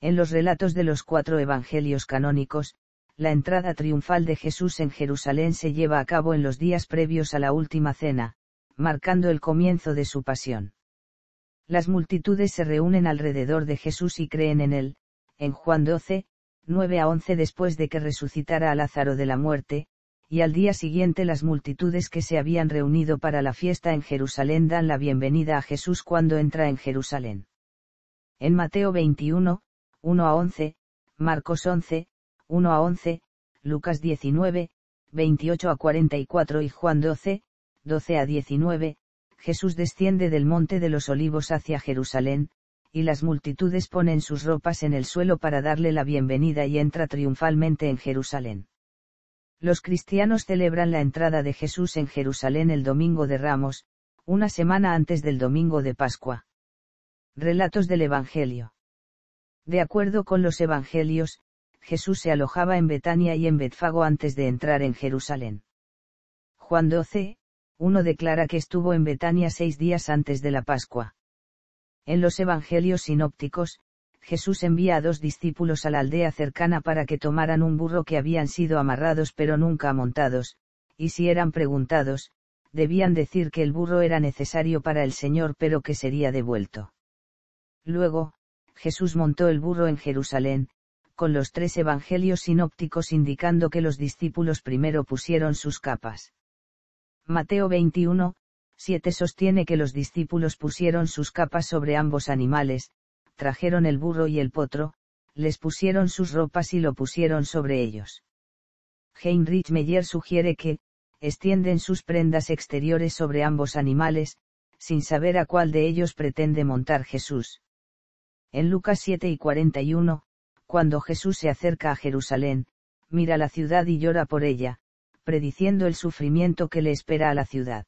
En los relatos de los cuatro evangelios canónicos, la entrada triunfal de Jesús en Jerusalén se lleva a cabo en los días previos a la última cena, marcando el comienzo de su pasión. Las multitudes se reúnen alrededor de Jesús y creen en él, en Juan 12, 9 a 11 después de que resucitara a Lázaro de la muerte, y al día siguiente las multitudes que se habían reunido para la fiesta en Jerusalén dan la bienvenida a Jesús cuando entra en Jerusalén. En Mateo 21, 1 a 11, Marcos 11, 1 a 11, Lucas 19, 28 a 44 y Juan 12, 12 a 19, Jesús desciende del monte de los olivos hacia Jerusalén, y las multitudes ponen sus ropas en el suelo para darle la bienvenida y entra triunfalmente en Jerusalén. Los cristianos celebran la entrada de Jesús en Jerusalén el domingo de Ramos, una semana antes del domingo de Pascua. Relatos del Evangelio. De acuerdo con los evangelios, Jesús se alojaba en Betania y en Betfago antes de entrar en Jerusalén. Juan 12, 1 declara que estuvo en Betania seis días antes de la Pascua. En los evangelios sinópticos, Jesús envía a dos discípulos a la aldea cercana para que tomaran un burro que habían sido amarrados pero nunca montados, y si eran preguntados, debían decir que el burro era necesario para el Señor pero que sería devuelto. Luego, Jesús montó el burro en Jerusalén, con los tres evangelios sinópticos indicando que los discípulos primero pusieron sus capas. Mateo 21, 7 sostiene que los discípulos pusieron sus capas sobre ambos animales, trajeron el burro y el potro, les pusieron sus ropas y lo pusieron sobre ellos. Heinrich Meyer sugiere que, extienden sus prendas exteriores sobre ambos animales, sin saber a cuál de ellos pretende montar Jesús. En Lucas 7 y 41, cuando Jesús se acerca a Jerusalén, mira la ciudad y llora por ella, prediciendo el sufrimiento que le espera a la ciudad.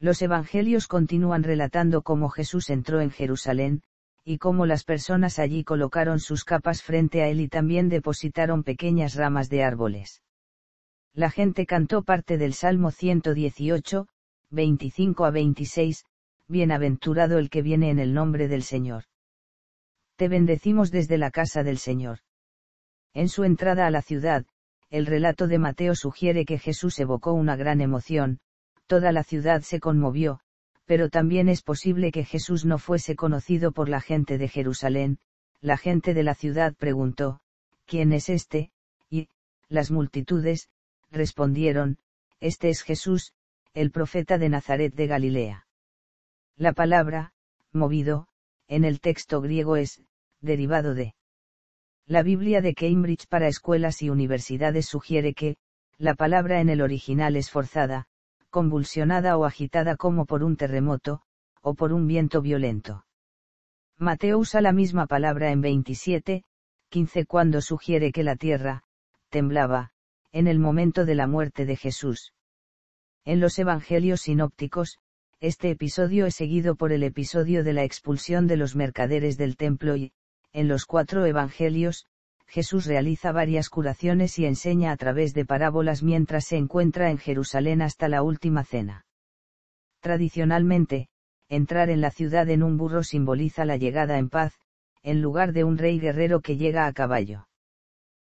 Los evangelios continúan relatando cómo Jesús entró en Jerusalén, y cómo las personas allí colocaron sus capas frente a él y también depositaron pequeñas ramas de árboles. La gente cantó parte del Salmo 118, 25 a 26, Bienaventurado el que viene en el nombre del Señor te bendecimos desde la casa del Señor. En su entrada a la ciudad, el relato de Mateo sugiere que Jesús evocó una gran emoción, toda la ciudad se conmovió, pero también es posible que Jesús no fuese conocido por la gente de Jerusalén, la gente de la ciudad preguntó, ¿quién es este? Y, las multitudes, respondieron, este es Jesús, el profeta de Nazaret de Galilea. La palabra, movido, en el texto griego es, derivado de. La Biblia de Cambridge para escuelas y universidades sugiere que, la palabra en el original es forzada, convulsionada o agitada como por un terremoto, o por un viento violento. Mateo usa la misma palabra en 27, 15 cuando sugiere que la tierra, temblaba, en el momento de la muerte de Jesús. En los Evangelios sinópticos, este episodio es seguido por el episodio de la expulsión de los mercaderes del templo y, en los cuatro evangelios, Jesús realiza varias curaciones y enseña a través de parábolas mientras se encuentra en Jerusalén hasta la última cena. Tradicionalmente, entrar en la ciudad en un burro simboliza la llegada en paz, en lugar de un rey guerrero que llega a caballo.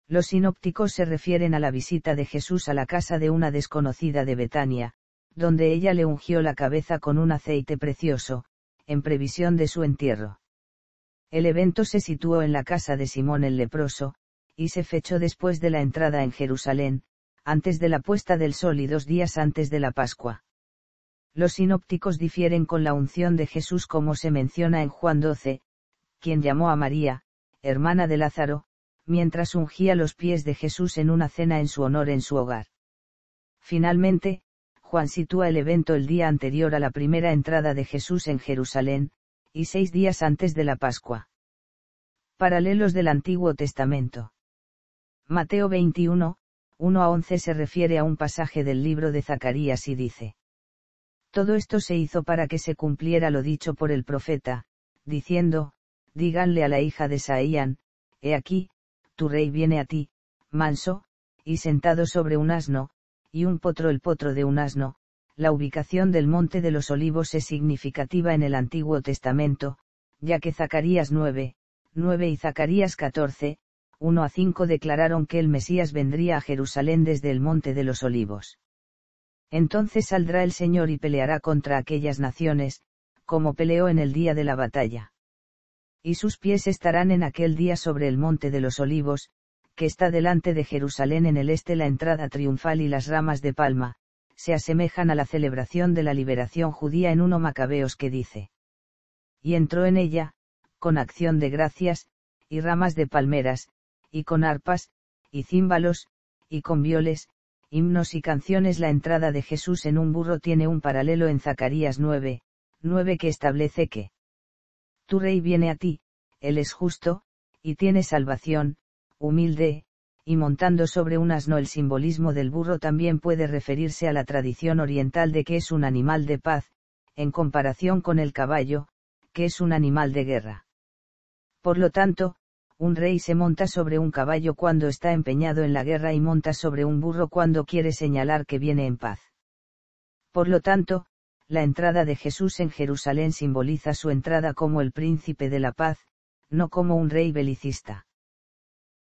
Los sinópticos se refieren a la visita de Jesús a la casa de una desconocida de Betania, donde ella le ungió la cabeza con un aceite precioso, en previsión de su entierro. El evento se situó en la casa de Simón el leproso, y se fechó después de la entrada en Jerusalén, antes de la puesta del sol y dos días antes de la Pascua. Los sinópticos difieren con la unción de Jesús como se menciona en Juan 12, quien llamó a María, hermana de Lázaro, mientras ungía los pies de Jesús en una cena en su honor en su hogar. Finalmente, Juan sitúa el evento el día anterior a la primera entrada de Jesús en Jerusalén, y seis días antes de la Pascua. Paralelos del Antiguo Testamento. Mateo 21, 1 a 11 se refiere a un pasaje del libro de Zacarías y dice. Todo esto se hizo para que se cumpliera lo dicho por el profeta, diciendo, díganle a la hija de Saían, he aquí, tu rey viene a ti, manso, y sentado sobre un asno, y un potro el potro de un asno, la ubicación del Monte de los Olivos es significativa en el Antiguo Testamento, ya que Zacarías 9, 9 y Zacarías 14, 1 a 5 declararon que el Mesías vendría a Jerusalén desde el Monte de los Olivos. Entonces saldrá el Señor y peleará contra aquellas naciones, como peleó en el día de la batalla. Y sus pies estarán en aquel día sobre el Monte de los Olivos, que está delante de Jerusalén en el este la entrada triunfal y las ramas de palma, se asemejan a la celebración de la liberación judía en uno Macabeos que dice. Y entró en ella, con acción de gracias, y ramas de palmeras, y con arpas, y címbalos, y con violes, himnos y canciones la entrada de Jesús en un burro tiene un paralelo en Zacarías 9, 9 que establece que tu rey viene a ti, él es justo, y tiene salvación, humilde, y montando sobre un asno el simbolismo del burro también puede referirse a la tradición oriental de que es un animal de paz, en comparación con el caballo, que es un animal de guerra. Por lo tanto, un rey se monta sobre un caballo cuando está empeñado en la guerra y monta sobre un burro cuando quiere señalar que viene en paz. Por lo tanto, la entrada de Jesús en Jerusalén simboliza su entrada como el príncipe de la paz, no como un rey belicista.